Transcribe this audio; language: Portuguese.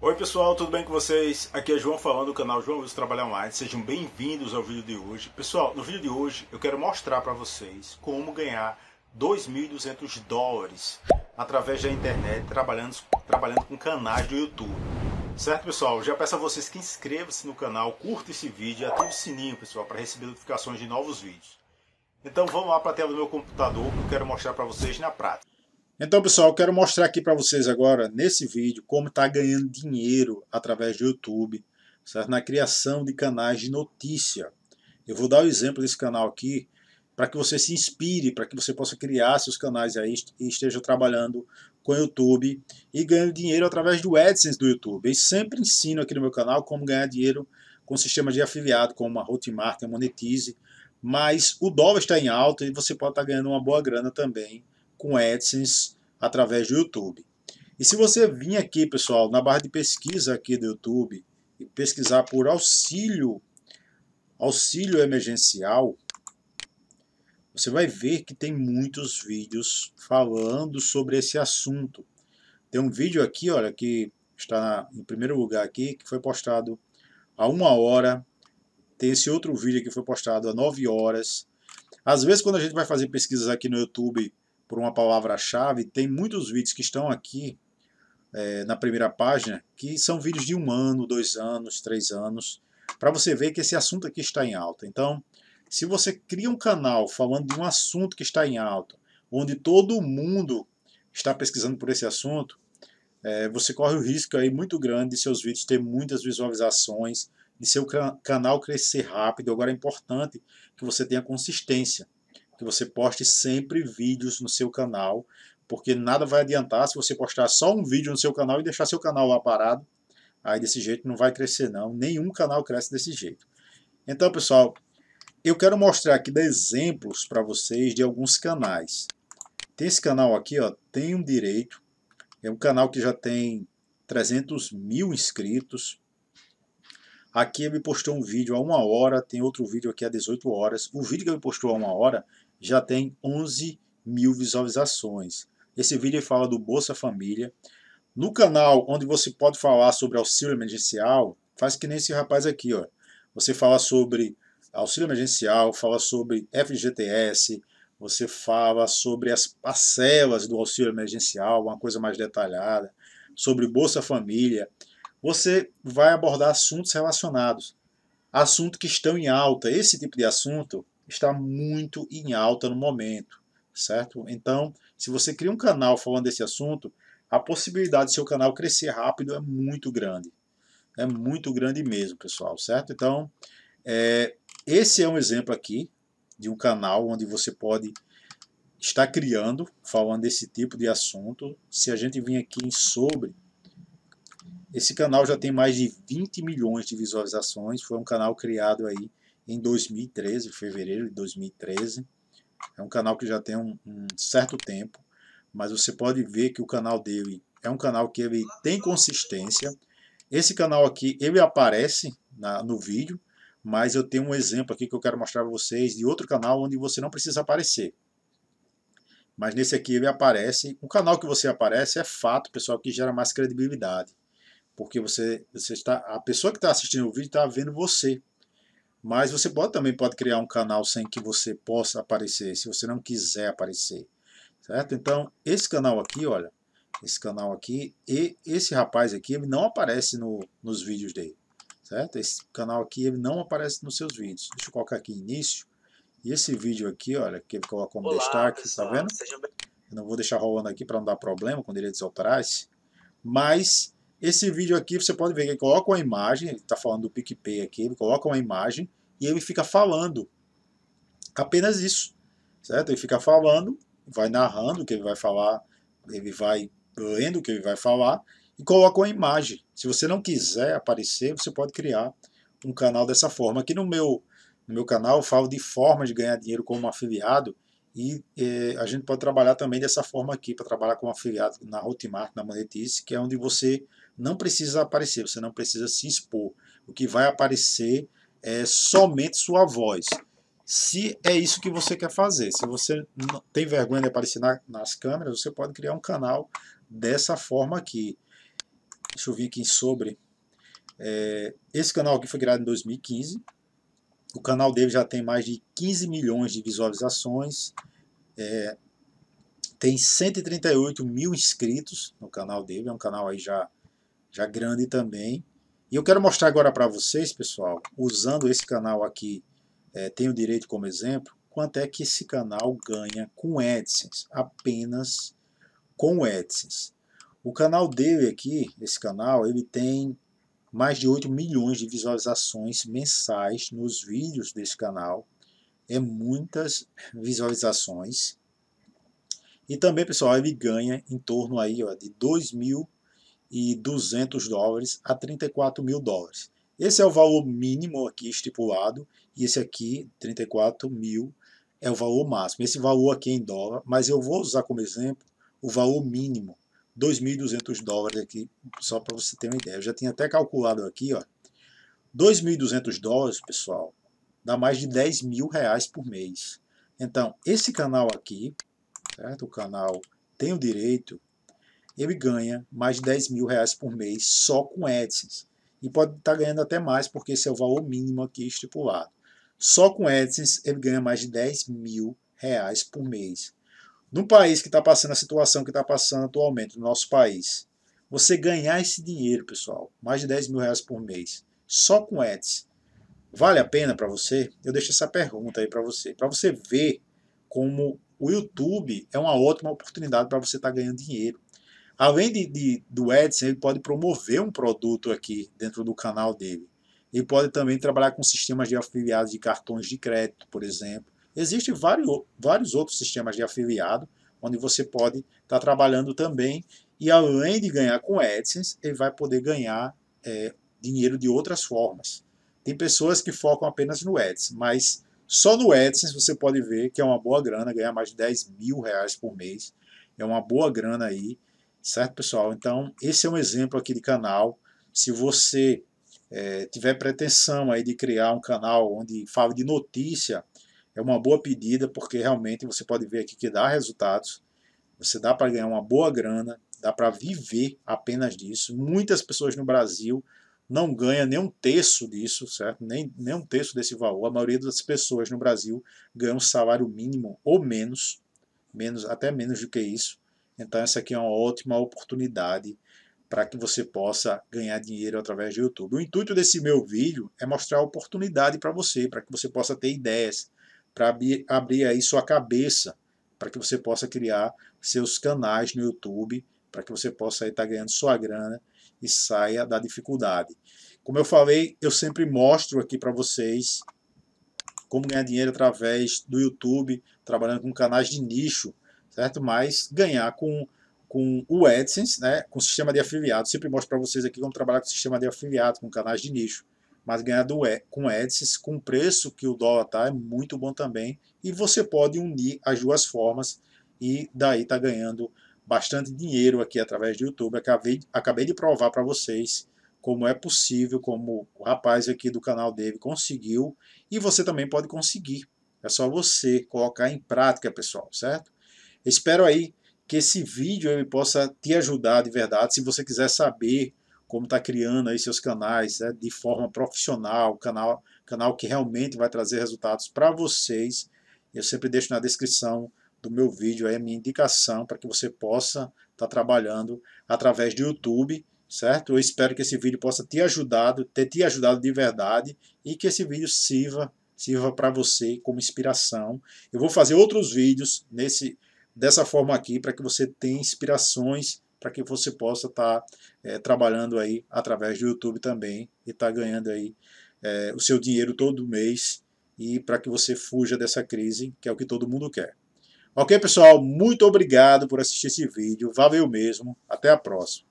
Oi pessoal, tudo bem com vocês? Aqui é João falando do canal João Wilson Trabalhar Online. Sejam bem-vindos ao vídeo de hoje. Pessoal, no vídeo de hoje eu quero mostrar para vocês como ganhar 2.200 dólares através da internet trabalhando, trabalhando com canais do YouTube. Certo, pessoal? Já peço a vocês que inscrevam-se no canal, curta esse vídeo e ative o sininho, pessoal, para receber notificações de novos vídeos. Então vamos lá para a tela do meu computador que eu quero mostrar para vocês na prática. Então, pessoal, eu quero mostrar aqui para vocês agora, nesse vídeo, como está ganhando dinheiro através do YouTube, certo? na criação de canais de notícia. Eu vou dar o um exemplo desse canal aqui, para que você se inspire, para que você possa criar seus canais aí e esteja trabalhando com o YouTube e ganhando dinheiro através do AdSense do YouTube. Eu sempre ensino aqui no meu canal como ganhar dinheiro com sistemas de afiliado, como a Hotmart, a Monetize, mas o dólar está em alta e você pode estar tá ganhando uma boa grana também com AdSense através do YouTube. E se você vir aqui, pessoal, na barra de pesquisa aqui do YouTube e pesquisar por auxílio, auxílio emergencial, você vai ver que tem muitos vídeos falando sobre esse assunto. Tem um vídeo aqui, olha, que está em primeiro lugar aqui, que foi postado a uma hora. Tem esse outro vídeo que foi postado a nove horas. Às vezes, quando a gente vai fazer pesquisas aqui no YouTube por uma palavra-chave, tem muitos vídeos que estão aqui é, na primeira página, que são vídeos de um ano, dois anos, três anos, para você ver que esse assunto aqui está em alta. Então, se você cria um canal falando de um assunto que está em alta, onde todo mundo está pesquisando por esse assunto, é, você corre o risco aí muito grande de seus vídeos ter muitas visualizações, de seu canal crescer rápido. Agora é importante que você tenha consistência que você poste sempre vídeos no seu canal, porque nada vai adiantar se você postar só um vídeo no seu canal e deixar seu canal lá parado. Aí desse jeito não vai crescer não, nenhum canal cresce desse jeito. Então, pessoal, eu quero mostrar aqui exemplos para vocês de alguns canais. Tem esse canal aqui, ó, tem um direito. É um canal que já tem 300 mil inscritos. Aqui ele postou um vídeo a uma hora, tem outro vídeo aqui a 18 horas. O vídeo que ele postou a uma hora já tem 11 mil visualizações. Esse vídeo fala do Bolsa Família. No canal onde você pode falar sobre auxílio emergencial, faz que nem esse rapaz aqui, ó. Você fala sobre auxílio emergencial, fala sobre FGTS, você fala sobre as parcelas do auxílio emergencial, uma coisa mais detalhada, sobre Bolsa Família, você vai abordar assuntos relacionados, assuntos que estão em alta. Esse tipo de assunto está muito em alta no momento, certo? Então, se você cria um canal falando desse assunto, a possibilidade do seu canal crescer rápido é muito grande. É muito grande mesmo, pessoal, certo? Então, é, esse é um exemplo aqui de um canal onde você pode estar criando, falando desse tipo de assunto. Se a gente vir aqui em sobre, esse canal já tem mais de 20 milhões de visualizações. Foi um canal criado aí em 2013, fevereiro de 2013. É um canal que já tem um, um certo tempo, mas você pode ver que o canal dele é um canal que ele tem consistência. Esse canal aqui, ele aparece na, no vídeo, mas eu tenho um exemplo aqui que eu quero mostrar para vocês de outro canal onde você não precisa aparecer. Mas nesse aqui ele aparece, o canal que você aparece é fato, pessoal, que gera mais credibilidade porque você, você está, a pessoa que está assistindo o vídeo está vendo você. Mas você pode, também pode criar um canal sem que você possa aparecer, se você não quiser aparecer. Certo? Então, esse canal aqui, olha, esse canal aqui, e esse rapaz aqui, ele não aparece no, nos vídeos dele. Certo? Esse canal aqui, ele não aparece nos seus vídeos. Deixa eu colocar aqui início. E esse vídeo aqui, olha, que ele coloca como Olá, destaque, tá pessoal, tá vendo? Eu não vou deixar rolando aqui para não dar problema com é direitos autorais. Mas esse vídeo aqui, você pode ver que ele coloca uma imagem, ele está falando do PicPay aqui, ele coloca uma imagem e ele fica falando apenas isso, certo? Ele fica falando, vai narrando o que ele vai falar, ele vai lendo o que ele vai falar e coloca uma imagem. Se você não quiser aparecer, você pode criar um canal dessa forma. Aqui no meu, no meu canal eu falo de formas de ganhar dinheiro como afiliado e eh, a gente pode trabalhar também dessa forma aqui, para trabalhar com afiliado na Hotmart, na Monetize, que é onde você não precisa aparecer, você não precisa se expor. O que vai aparecer é somente sua voz. Se é isso que você quer fazer, se você não tem vergonha de aparecer na, nas câmeras, você pode criar um canal dessa forma aqui. Deixa eu vir aqui em sobre. É, esse canal aqui foi criado em 2015, o canal dele já tem mais de 15 milhões de visualizações, é, tem 138 mil inscritos no canal dele, é um canal aí já, já grande também. E eu quero mostrar agora para vocês, pessoal, usando esse canal aqui, é, Tenho Direito como exemplo, quanto é que esse canal ganha com AdSense, apenas com AdSense. O canal dele aqui, esse canal, ele tem mais de 8 milhões de visualizações mensais nos vídeos desse canal. É muitas visualizações. E também, pessoal, ele ganha em torno aí, ó, de 2.200 dólares a 34 mil dólares. Esse é o valor mínimo aqui estipulado, e esse aqui, 34 mil, é o valor máximo. Esse valor aqui é em dólar, mas eu vou usar como exemplo o valor mínimo, 2.200 dólares aqui, só para você ter uma ideia. Eu já tinha até calculado aqui, ó. 2.200 dólares, pessoal, dá mais de 10 mil reais por mês. Então, esse canal aqui, certo? O canal Tem o Direito, ele ganha mais de 10 mil reais por mês só com AdSense. E pode estar tá ganhando até mais, porque esse é o valor mínimo aqui estipulado. Só com AdSense ele ganha mais de 10 mil reais por mês num país que está passando a situação que está passando atualmente no nosso país, você ganhar esse dinheiro, pessoal, mais de 10 mil reais por mês, só com ADS, vale a pena para você? Eu deixo essa pergunta aí para você, para você ver como o YouTube é uma ótima oportunidade para você estar tá ganhando dinheiro. Além de, de, do Edson, ele pode promover um produto aqui dentro do canal dele. Ele pode também trabalhar com sistemas de afiliados de cartões de crédito, por exemplo. Existem vários, vários outros sistemas de afiliado, onde você pode estar tá trabalhando também e além de ganhar com AdSense, ele vai poder ganhar é, dinheiro de outras formas. Tem pessoas que focam apenas no AdSense, mas só no AdSense você pode ver que é uma boa grana, ganhar mais de 10 mil reais por mês, é uma boa grana aí, certo pessoal? Então esse é um exemplo aqui de canal, se você é, tiver pretensão aí de criar um canal onde fala de notícia, é uma boa pedida, porque realmente você pode ver aqui que dá resultados, você dá para ganhar uma boa grana, dá para viver apenas disso. Muitas pessoas no Brasil não ganham nem um terço disso, certo? Nem, nem um terço desse valor. A maioria das pessoas no Brasil ganha um salário mínimo ou menos, menos até menos do que isso. Então essa aqui é uma ótima oportunidade para que você possa ganhar dinheiro através do YouTube. O intuito desse meu vídeo é mostrar oportunidade para você, para que você possa ter ideias, para abrir aí sua cabeça, para que você possa criar seus canais no YouTube, para que você possa estar tá ganhando sua grana e saia da dificuldade. Como eu falei, eu sempre mostro aqui para vocês como ganhar dinheiro através do YouTube, trabalhando com canais de nicho, certo? Mas ganhar com, com o AdSense, né? com o sistema de afiliado. Sempre mostro para vocês aqui como trabalhar com o sistema de afiliado com canais de nicho mas ganhar do, com Edsis, com preço que o dólar tá é muito bom também. E você pode unir as duas formas e daí tá ganhando bastante dinheiro aqui através do YouTube. Acabei, acabei de provar para vocês como é possível, como o rapaz aqui do canal dele conseguiu, e você também pode conseguir. É só você colocar em prática, pessoal, certo? Espero aí que esse vídeo ele possa te ajudar de verdade. Se você quiser saber como está criando aí seus canais né, de forma profissional, canal, canal que realmente vai trazer resultados para vocês. Eu sempre deixo na descrição do meu vídeo aí a minha indicação para que você possa estar tá trabalhando através do YouTube, certo? Eu espero que esse vídeo possa te ajudado, ter te ajudado de verdade e que esse vídeo sirva sirva para você como inspiração. Eu vou fazer outros vídeos nesse dessa forma aqui para que você tenha inspirações para que você possa estar tá, é, trabalhando aí através do YouTube também e estar tá ganhando aí é, o seu dinheiro todo mês e para que você fuja dessa crise, que é o que todo mundo quer. Ok, pessoal? Muito obrigado por assistir esse vídeo. Valeu mesmo. Até a próxima.